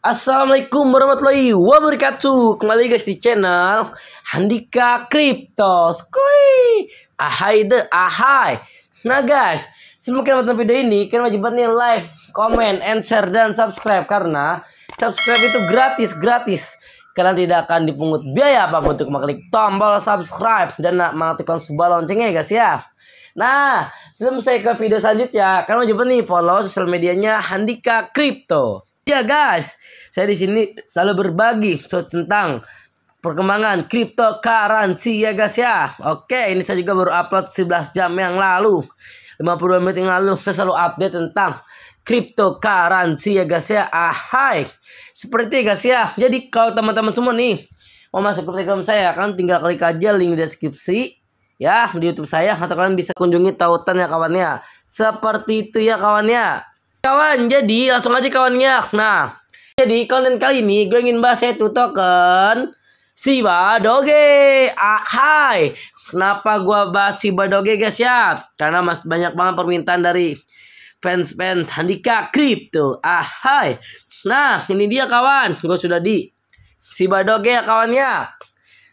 Assalamualaikum warahmatullahi wabarakatuh Kembali guys di channel Handika Crypto. Kui Ahai de ahai Nah guys Sebelum kalian nonton video ini Kalian wajib banget nih like, comment, and share, dan subscribe Karena subscribe itu gratis Gratis Kalian tidak akan dipungut biaya apa Untuk mengklik tombol subscribe Dan mengaktifkan sebuah loncengnya ya, guys ya Nah, sebelum saya ke video selanjutnya, kalian wajib nih follow sosial medianya Handika Crypto. Ya guys, saya di sini selalu berbagi so, tentang perkembangan cryptocurrency ya guys ya. Oke, ini saya juga baru upload 11 jam yang lalu. 52 menit yang lalu saya selalu update tentang cryptocurrency ya guys ya. hai Seperti guys ya. Jadi kalau teman-teman semua nih mau masuk ke Telegram saya kan tinggal klik aja link di deskripsi ya di YouTube saya atau kalian bisa kunjungi tautan ya kawannya. Seperti itu ya kawannya. Kawan, jadi langsung aja kawan ya. Nah, jadi konten kali ini gue ingin bahas yaitu token Shiba Doge. Ah, hai. Kenapa gue bahas Shiba Doge guys ya? Karena masih banyak banget permintaan dari fans-fans Handika Crypto. Ah, hai. Nah, ini dia kawan. Gue sudah di Shiba Doge ya kawan ya.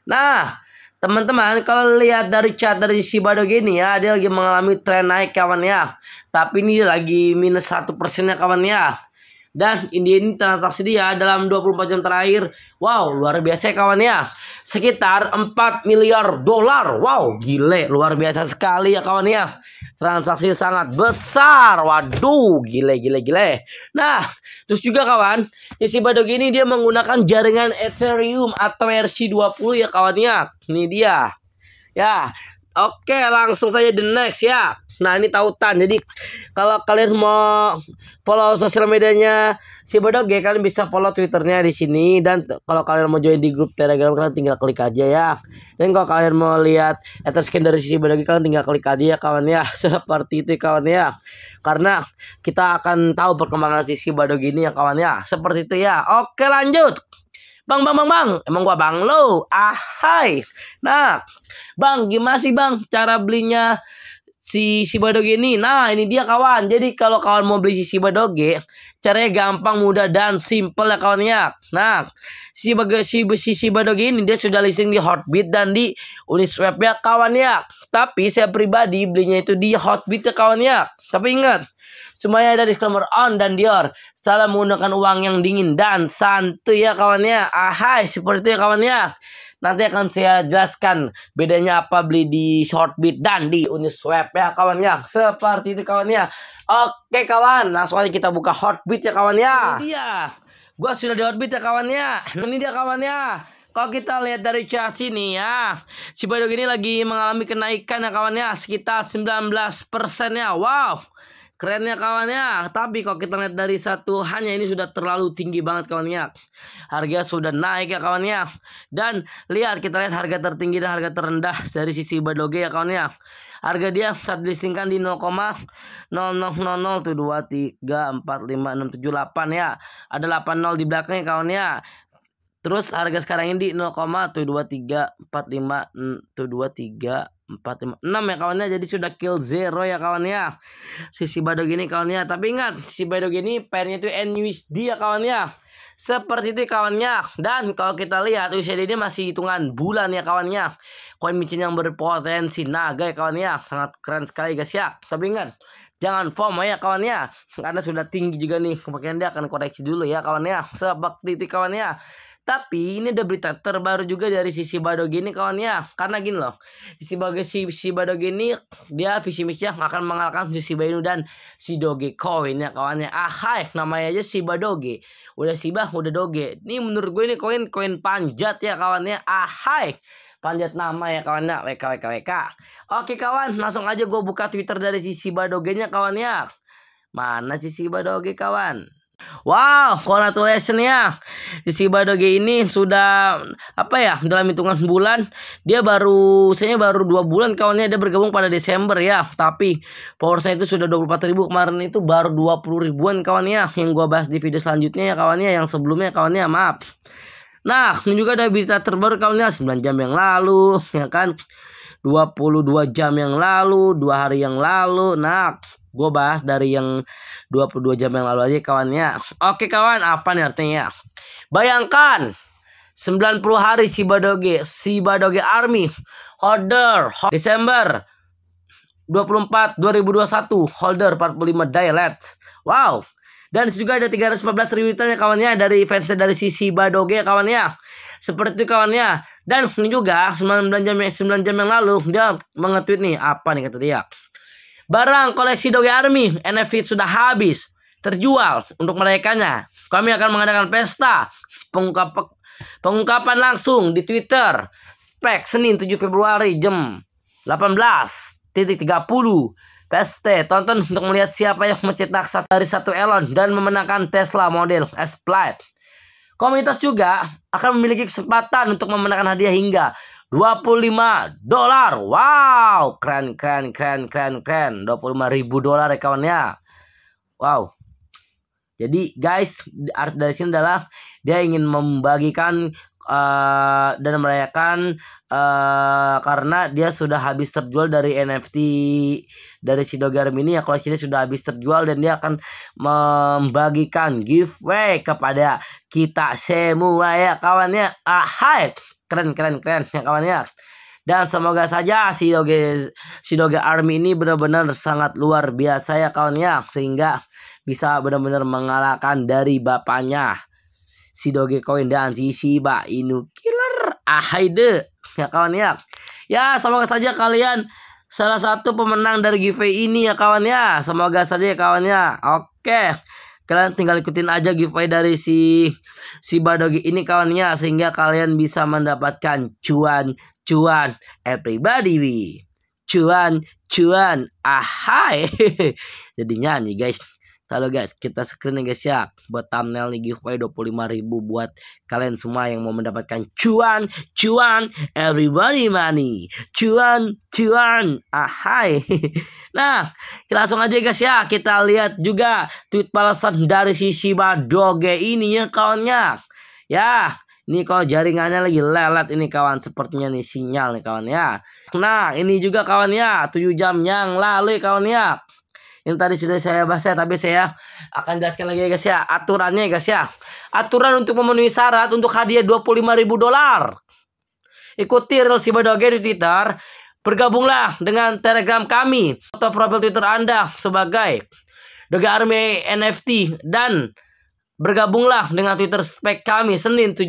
Nah, Teman-teman, kalau lihat dari chart dari Shibado gini ya, dia lagi mengalami tren naik kawan ya. Tapi ini lagi minus satu persennya kawan ya dan ini, ini transaksi dia dalam 24 jam terakhir. Wow, luar biasa ya kawan ya. Sekitar 4 miliar dolar. Wow, gile, luar biasa sekali ya kawan ya. Transaksi sangat besar. Waduh, gile gile gile. Nah, terus juga kawan, si Badog ini dia menggunakan jaringan Ethereum atau RC20 ya kawan ya. Ini dia. Ya, Oke, langsung saja the next ya. Nah, ini tautan. Jadi kalau kalian mau follow sosial medianya si Bodoge, kalian bisa follow Twitternya di sini dan kalau kalian mau join di grup Telegram kalian tinggal klik aja ya. Dan kalau kalian mau lihat skin dari si Bodoge, kalian tinggal klik aja ya kawan ya. Seperti itu ya, kawan ya. Karena kita akan tahu perkembangan si Bodoge ini ya kawan ya. Seperti itu ya. Oke, lanjut. Bang, bang, bang, bang. Emang gua bang lo? Ah, hai. Nah, bang, gimana sih bang cara belinya si Shiba Doge ini. Nah, ini dia kawan. Jadi kalau kawan mau beli si Shiba Doge, caranya gampang, mudah dan simple ya kawannya. Nah, si si Shiba Doge ini dia sudah listing di Hotbit dan di Uniswap ya kawan ya. Tapi saya pribadi belinya itu di Hotbit ya kawan ya. Tapi ingat, Semuanya ada disclaimer on dan Dior. Salah menggunakan uang yang dingin dan santuy ya kawannya. Ahai, seperti itu ya kawannya. Nanti akan saya jelaskan bedanya apa beli di Shortbit dan di Uniswap ya kawannya. Seperti itu kawannya. Oke kawan, langsung aja kita buka Hotbit ya kawannya. dia. Gua sudah di Hotbit ya kawannya. Ini dia kawannya. Kalau kita lihat dari chart sini ya, si Badog ini lagi mengalami kenaikan ya kawannya sekitar 19% ya. Wow. Kerennya ya, tapi kalau kita lihat dari satu hanya ini sudah terlalu tinggi banget kawannya. Harga sudah naik ya kawan ya. Dan lihat kita lihat harga tertinggi dan harga terendah dari sisi Badoge ya kawan ya. Harga dia saat listingkan di 0,0002345678 ya. Ada 80 di belakangnya kawan ya. Terus harga sekarang ini di 0,72345 empat lima enam ya kawannya jadi sudah kill zero ya kawannya sisi badog ini kawannya tapi ingat si badog ini pairnya itu NUSD ya kawannya seperti itu kawannya dan kalau kita lihat USD ini masih hitungan bulan ya kawannya koin micin yang berpotensi naga ya kawannya sangat keren sekali guys ya tapi ingat jangan FOMO ya kawannya karena sudah tinggi juga nih kemungkinan dia akan koreksi dulu ya kawannya seperti itu kawannya tapi ini ada berita terbaru juga dari sisi Badogini kawan ya. Karena gini loh. Sisi bagi si, si Badogini dia visi misinya akan mengalahkan sisi Bainu dan si Doge Coin ya kawan kawannya. Ahai namanya aja si Badoge. Udah si bah udah Doge. Ini menurut gue ini koin koin panjat ya kawan kawannya. Ahai panjat nama ya kawan ya WK WK WK. Oke kawan, langsung aja gue buka Twitter dari sisi Badogenya kawan ya. Mana sisi Badoge kawan? Wow, congratulations ya. Si Badoge ini sudah apa ya dalam hitungan bulan dia baru saya baru dua bulan kawannya dia bergabung pada Desember ya. Tapi power saya itu sudah 24 ribu kemarin itu baru 20 ribuan kawannya yang gua bahas di video selanjutnya ya kawannya yang sebelumnya kawannya maaf. Nah, juga ada berita terbaru kawannya 9 jam yang lalu ya kan. 22 jam yang lalu, dua hari yang lalu. Nah, Gue bahas dari yang 22 jam yang lalu aja kawannya. Oke kawan, apa nih artinya? Bayangkan 90 hari si Badoge, si Badoge Army holder Desember 24 2021 holder 45 dialect. Wow. Dan juga ada 314 ribu ya kawannya dari fans dari sisi Badoge kawannya. Seperti itu kawannya. Dan ini juga 9 jam 9 jam yang lalu dia mengetweet nih apa nih kata dia. Barang koleksi Doge Army NFT sudah habis terjual untuk merekanya. Kami akan mengadakan pesta pengungkap, pengungkapan langsung di Twitter. Spek Senin 7 Februari jam 18.30. PST, tonton untuk melihat siapa yang mencetak satu dari satu elon dan memenangkan Tesla model S-Plaid. Komunitas juga akan memiliki kesempatan untuk memenangkan hadiah hingga 25 dolar. Wow, keren keren keren keren keren. 25 ribu dolar ya kawannya. Wow. Jadi guys, art dari sini adalah dia ingin membagikan uh, dan merayakan uh, karena dia sudah habis terjual dari NFT dari Sidogaram ini ya koleksinya sudah habis terjual dan dia akan membagikan giveaway kepada kita semua ya kawannya ahai keren keren keren ya kawannya dan semoga saja Sidoge Sidoge Army ini benar-benar sangat luar biasa ya kawannya sehingga bisa benar-benar mengalahkan dari bapaknya si doge koin dan si Shiba Inu killer ahide ya kawan ya ya semoga saja kalian salah satu pemenang dari giveaway ini ya kawan ya semoga saja ya kawan ya oke kalian tinggal ikutin aja giveaway dari si si Badogi ini kawannya sehingga kalian bisa mendapatkan cuan cuan everybody we cuan cuan ahai jadi nyanyi guys Halo guys, kita screen nih guys ya buat thumbnail nih giveaway ribu buat kalian semua yang mau mendapatkan cuan, cuan, everybody money, cuan, cuan, ahai. Nah, kita langsung aja guys ya, kita lihat juga tweet balasan dari si Shiba Doge ini ya kawannya. Ya, ini kalau jaringannya lagi lelet ini kawan, sepertinya nih sinyal nih kawannya. Nah, ini juga kawannya, ya, 7 jam yang lalu ya kawan ya. Ini tadi sudah saya bahas ya, tapi saya akan jelaskan lagi ya guys ya. Aturannya ya guys ya. Aturan untuk memenuhi syarat untuk hadiah 25.000 dolar. Ikuti Real Sibadoge di Twitter. Bergabunglah dengan Telegram kami atau profil Twitter Anda sebagai Doge Army NFT dan bergabunglah dengan Twitter spek kami Senin 7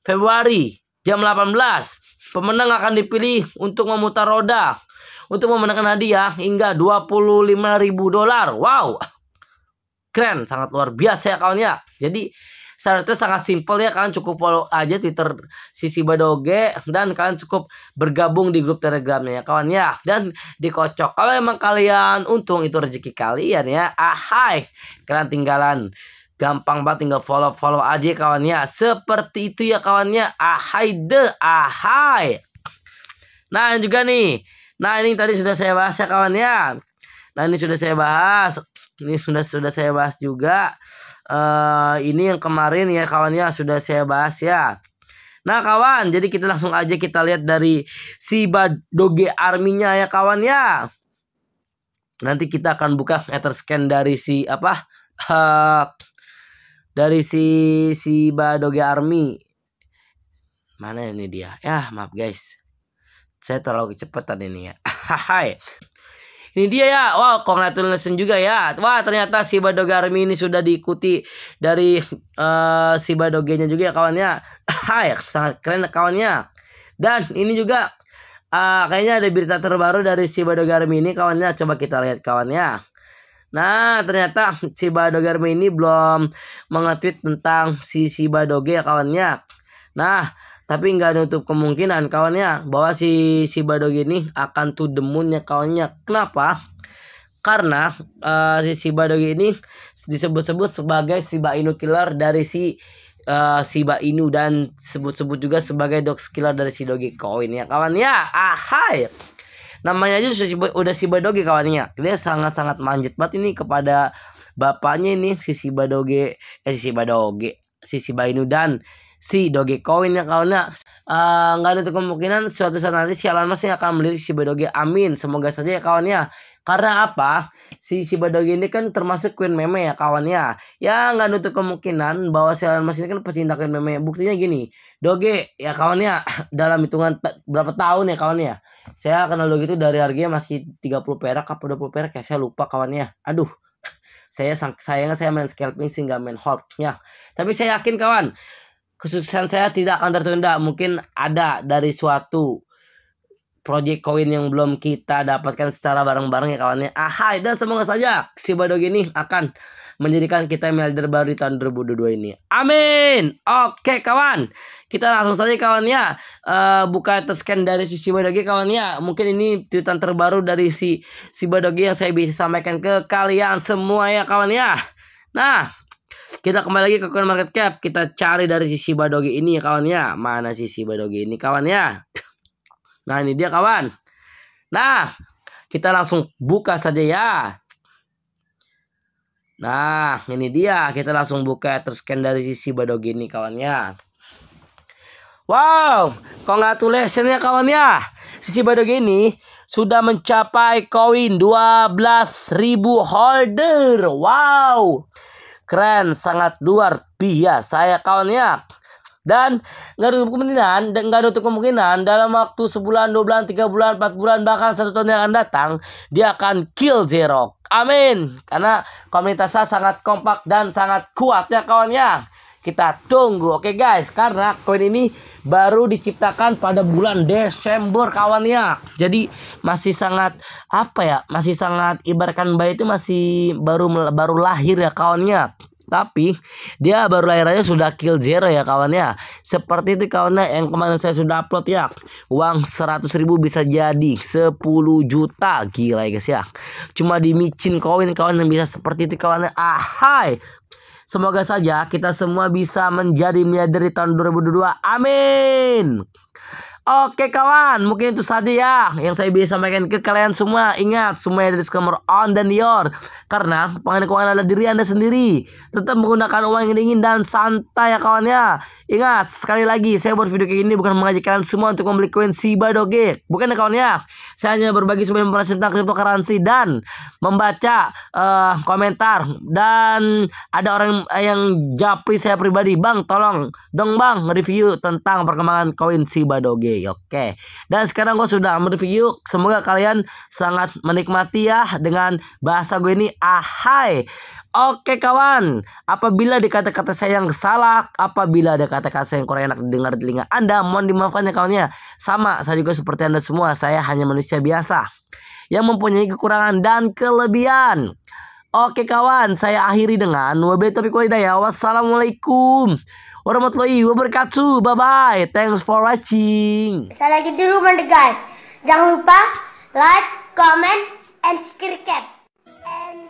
Februari jam 18. Pemenang akan dipilih untuk memutar roda untuk memenangkan hadiah hingga ribu dolar. Wow. Keren, sangat luar biasa ya kawan ya. Jadi syaratnya sangat simpel ya kalian cukup follow aja Twitter Sisi Badoge dan kalian cukup bergabung di grup Telegramnya ya kawan ya dan dikocok kalau emang kalian untung itu rezeki kalian ya ahai kalian tinggalan gampang banget tinggal follow follow aja ya kawannya seperti itu ya kawannya ahai de ahai nah juga nih Nah ini tadi sudah saya bahas ya kawan ya. Nah ini sudah saya bahas. Ini sudah sudah saya bahas juga. Uh, ini yang kemarin ya kawan ya sudah saya bahas ya. Nah kawan, jadi kita langsung aja kita lihat dari si Doge Arminya ya kawan ya. Nanti kita akan buka scan dari si apa? Uh, dari si si Badoge Army. Mana ini dia? Ya, maaf guys. Saya terlalu kecepatan ini ya. Hai. Ini dia ya. Wow, congratulations juga ya. Wah, ternyata si Badogarmi ini sudah diikuti dari uh, si Badogenya juga ya kawannya. Hai, sangat keren ya, kawannya. Dan ini juga uh, kayaknya ada berita terbaru dari si Badogarmi ini kawannya. Coba kita lihat kawannya. Nah, ternyata si Badogarmi ini belum mengetweet tentang si si Badoge ya kawannya. Nah, tapi nggak nutup kemungkinan kawannya bahwa si si Badog ini akan to the ya kawannya kenapa karena uh, si si Badog ini disebut-sebut sebagai si Inu killer dari si uh, eh, ba Inu dan sebut-sebut juga sebagai dog killer dari si coin ya kawannya ya ahai namanya aja sudah udah si badogi ya kawannya dia sangat-sangat manjat banget ini kepada bapaknya ini si si Badogi eh si badogi si si ba Inu dan si Dogecoin ya kawannya eh, nggak uh, ada kemungkinan suatu saat nanti si Elon Musk yang akan melirik si Doge amin semoga saja ya kawannya karena apa? Si si Doge ini kan termasuk Queen Meme ya kawannya. Ya nggak nutup kemungkinan bahwa si Elon Musk ini kan pecinta Queen Meme. Buktinya gini, Doge ya kawannya dalam hitungan berapa tahun ya kawannya. Saya kenal Doge itu dari harganya masih 30 perak apa 20 perak ya saya lupa kawannya. Aduh, saya sayang saya main scalping sehingga main hold ya. Tapi saya yakin kawan, kesuksesan saya tidak akan tertunda mungkin ada dari suatu project koin yang belum kita dapatkan secara bareng-bareng ya kawannya ahai dan semoga saja si Badog ini akan menjadikan kita milder baru di tahun 2022 ini amin oke kawan kita langsung saja kawannya uh, eh, buka terscan dari si Badogi ya, kawannya mungkin ini tweetan terbaru dari si si Badogi ya yang saya bisa sampaikan ke kalian semua ya kawannya nah kita kembali lagi ke coin market cap. Kita cari dari sisi Badogi ini ya kawan ya. Mana sisi Badogi ini kawan ya? Nah ini dia kawan. Nah kita langsung buka saja ya. Nah ini dia. Kita langsung buka terus scan dari sisi Badogi ini kawan ya. Wow, congratulations ya kawan ya. Sisi Badogi ini sudah mencapai koin 12.000 holder. Wow keren, sangat luar biasa ya kawan ya. Dan nggak ada kemungkinan, nggak ada kemungkinan dalam waktu sebulan, dua bulan, tiga bulan, empat bulan, bahkan satu tahun yang akan datang, dia akan kill zero Amin. Karena komunitasnya sangat kompak dan sangat kuat ya kawan ya. Kita tunggu, oke okay, guys, karena koin ini baru diciptakan pada bulan Desember kawannya. Jadi masih sangat apa ya? Masih sangat ibaratkan bayi itu masih baru baru lahir ya kawannya. Tapi dia baru lahir aja sudah kill zero ya kawannya Seperti itu kawannya yang kemarin saya sudah upload ya Uang 100 ribu bisa jadi 10 juta Gila ya guys ya Cuma di micin koin kawan yang bisa seperti itu kawannya Ahai Semoga saja kita semua bisa menjadi miliarder di tahun 2022. Amin. Oke kawan, mungkin itu saja ya yang saya bisa sampaikan ke kalian semua. Ingat, semua yang disclaimer on dan your. Karena pengen keuangan adalah diri Anda sendiri. Tetap menggunakan uang yang dingin dan santai ya kawan ya. Ingat, sekali lagi, saya buat video kayak gini bukan mengajak kalian semua untuk membeli koin Shiba Doge. Bukan ya, kawan ya. Saya hanya berbagi semua informasi tentang cryptocurrency dan membaca uh, komentar. Dan ada orang yang japri saya pribadi. Bang, tolong dong bang review tentang perkembangan koin Shiba Doge. Oke. Dan sekarang gue sudah mereview. Semoga kalian sangat menikmati ya dengan bahasa gue ini ahai. Oke kawan, apabila dikata kata-kata saya yang salah, apabila ada kata-kata saya yang kurang enak didengar di telinga Anda, mohon dimaafkan ya kawannya. Sama, saya juga seperti Anda semua, saya hanya manusia biasa yang mempunyai kekurangan dan kelebihan. Oke kawan, saya akhiri dengan wabillahi taufiq ya. Wassalamualaikum warahmatullahi wabarakatuh. Bye-bye. Thanks for watching. Saya lagi di rumah deh guys. Jangan lupa like, comment, and subscribe. And...